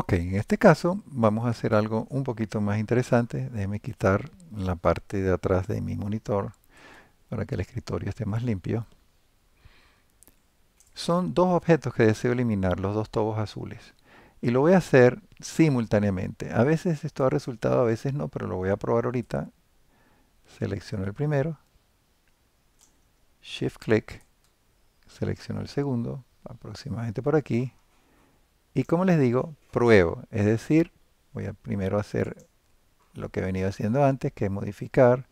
Ok, en este caso vamos a hacer algo un poquito más interesante. Déjeme quitar la parte de atrás de mi monitor para que el escritorio esté más limpio. Son dos objetos que deseo eliminar, los dos tobos azules. Y lo voy a hacer simultáneamente. A veces esto ha resultado, a veces no, pero lo voy a probar ahorita. Selecciono el primero. Shift click Selecciono el segundo. Aproximadamente por aquí. Y como les digo, pruebo. Es decir, voy a primero hacer lo que he venido haciendo antes, que es modificar.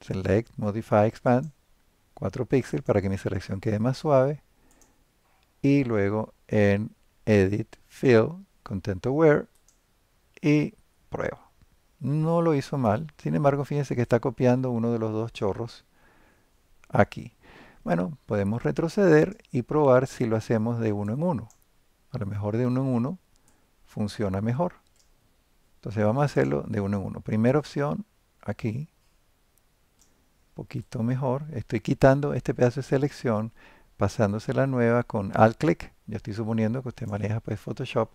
Select, Modify, Expand. 4 píxeles para que mi selección quede más suave. Y luego en Edit, Fill, Content Aware. Y pruebo. No lo hizo mal. Sin embargo, fíjense que está copiando uno de los dos chorros aquí. Bueno, podemos retroceder y probar si lo hacemos de uno en uno. A lo mejor de uno en uno funciona mejor. Entonces vamos a hacerlo de uno en uno. Primera opción, aquí. Un poquito mejor. Estoy quitando este pedazo de selección, pasándose la nueva con alt click Yo estoy suponiendo que usted maneja pues Photoshop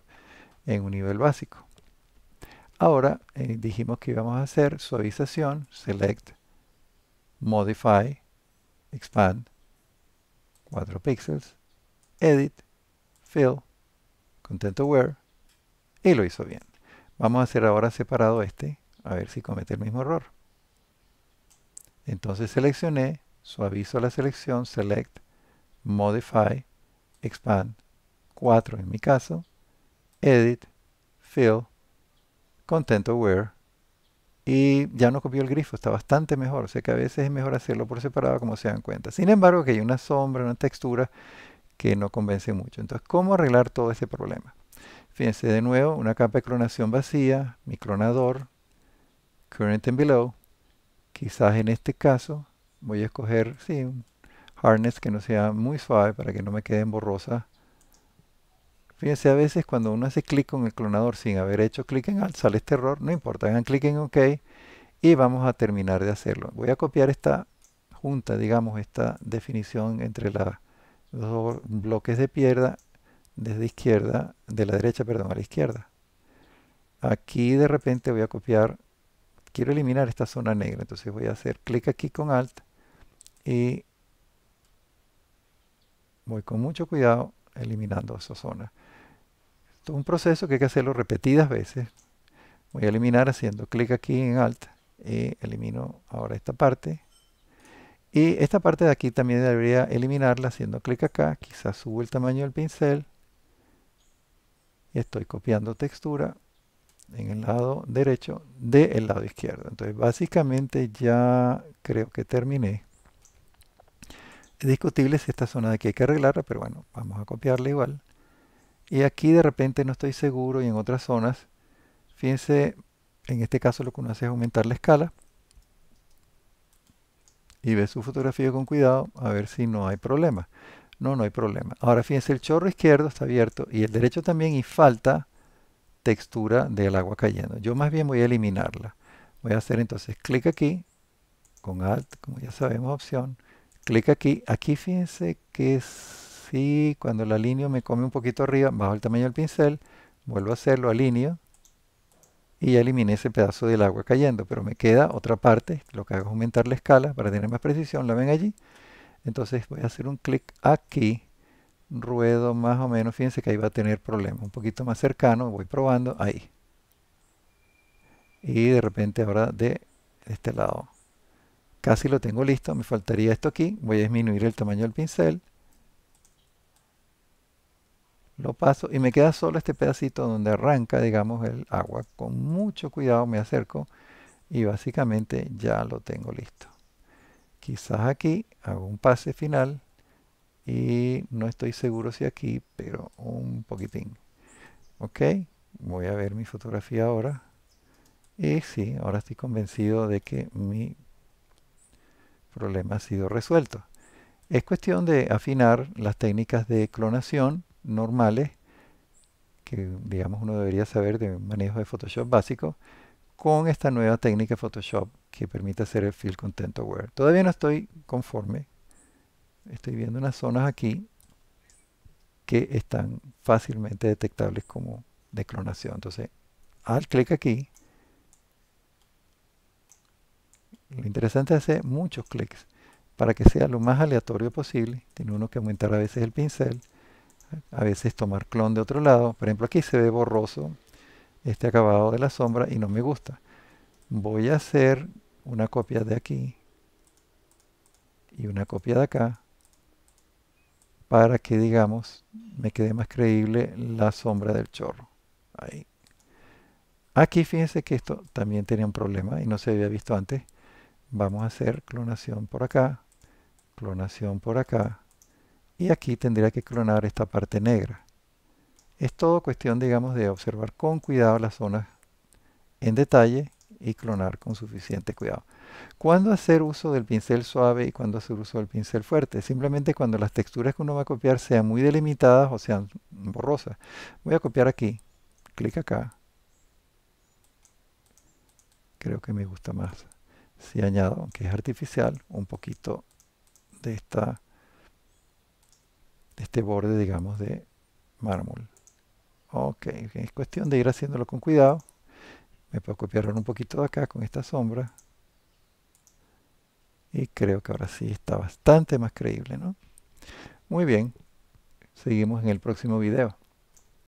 en un nivel básico. Ahora eh, dijimos que íbamos a hacer suavización, select, modify, expand, 4 píxeles, edit, fill, content aware y lo hizo bien. Vamos a hacer ahora separado este, a ver si comete el mismo error. Entonces seleccioné, suavizo la selección, select, modify, expand, 4 en mi caso, edit, fill, content aware y ya no copió el grifo, está bastante mejor. O sea que a veces es mejor hacerlo por separado como se dan cuenta. Sin embargo, que hay una sombra, una textura que no convence mucho. Entonces, ¿cómo arreglar todo ese problema? Fíjense de nuevo, una capa de clonación vacía, mi clonador, current and below. Quizás en este caso voy a escoger, sí, un harness que no sea muy suave para que no me quede borrosa. Fíjense, a veces cuando uno hace clic con el clonador sin haber hecho clic en Alt, sale este error, no importa, hagan clic en OK y vamos a terminar de hacerlo. Voy a copiar esta junta, digamos, esta definición entre la, dos bloques de pierda desde izquierda, de la derecha, perdón, a la izquierda. Aquí de repente voy a copiar, quiero eliminar esta zona negra, entonces voy a hacer clic aquí con Alt y voy con mucho cuidado eliminando esa zona. Esto es un proceso que hay que hacerlo repetidas veces. Voy a eliminar haciendo clic aquí en Alt y elimino ahora esta parte. Y esta parte de aquí también debería eliminarla haciendo clic acá. Quizás subo el tamaño del pincel. Estoy copiando textura en el lado derecho del lado izquierdo. Entonces básicamente ya creo que terminé. Es discutible si esta zona de aquí hay que arreglarla, pero bueno, vamos a copiarla igual. Y aquí de repente no estoy seguro y en otras zonas, fíjense, en este caso lo que uno hace es aumentar la escala y ve su fotografía con cuidado a ver si no hay problema. No, no hay problema. Ahora fíjense, el chorro izquierdo está abierto y el derecho también y falta textura del agua cayendo. Yo más bien voy a eliminarla. Voy a hacer entonces clic aquí, con Alt, como ya sabemos, opción, clic aquí. Aquí fíjense que es si cuando la alineo me come un poquito arriba, bajo el tamaño del pincel, vuelvo a hacerlo, alineo y ya eliminé ese pedazo del agua cayendo, pero me queda otra parte, lo que hago es aumentar la escala para tener más precisión, la ven allí, entonces voy a hacer un clic aquí, ruedo más o menos, fíjense que ahí va a tener problemas, un poquito más cercano, voy probando, ahí, y de repente ahora de este lado, casi lo tengo listo, me faltaría esto aquí, voy a disminuir el tamaño del pincel, lo paso y me queda solo este pedacito donde arranca, digamos, el agua. Con mucho cuidado me acerco y básicamente ya lo tengo listo. Quizás aquí hago un pase final y no estoy seguro si aquí, pero un poquitín. Ok, voy a ver mi fotografía ahora. Y sí, ahora estoy convencido de que mi problema ha sido resuelto. Es cuestión de afinar las técnicas de clonación normales, que digamos uno debería saber de manejo de Photoshop básico, con esta nueva técnica Photoshop que permite hacer el Fill Content Aware. Todavía no estoy conforme. Estoy viendo unas zonas aquí que están fácilmente detectables como de clonación. Entonces, al clic aquí, lo interesante es hacer muchos clics para que sea lo más aleatorio posible. Tiene uno que aumentar a veces el pincel a veces tomar clon de otro lado. Por ejemplo, aquí se ve borroso este acabado de la sombra y no me gusta. Voy a hacer una copia de aquí y una copia de acá para que, digamos, me quede más creíble la sombra del chorro. Ahí. Aquí fíjense que esto también tenía un problema y no se había visto antes. Vamos a hacer clonación por acá, clonación por acá, y aquí tendría que clonar esta parte negra. Es todo cuestión, digamos, de observar con cuidado las zonas en detalle y clonar con suficiente cuidado. ¿Cuándo hacer uso del pincel suave y cuándo hacer uso del pincel fuerte? Simplemente cuando las texturas que uno va a copiar sean muy delimitadas o sean borrosas. Voy a copiar aquí, clic acá. Creo que me gusta más si añado, aunque es artificial, un poquito de esta este borde, digamos, de mármol. Ok, es cuestión de ir haciéndolo con cuidado. Me puedo copiar un poquito de acá con esta sombra. Y creo que ahora sí está bastante más creíble, ¿no? Muy bien, seguimos en el próximo video.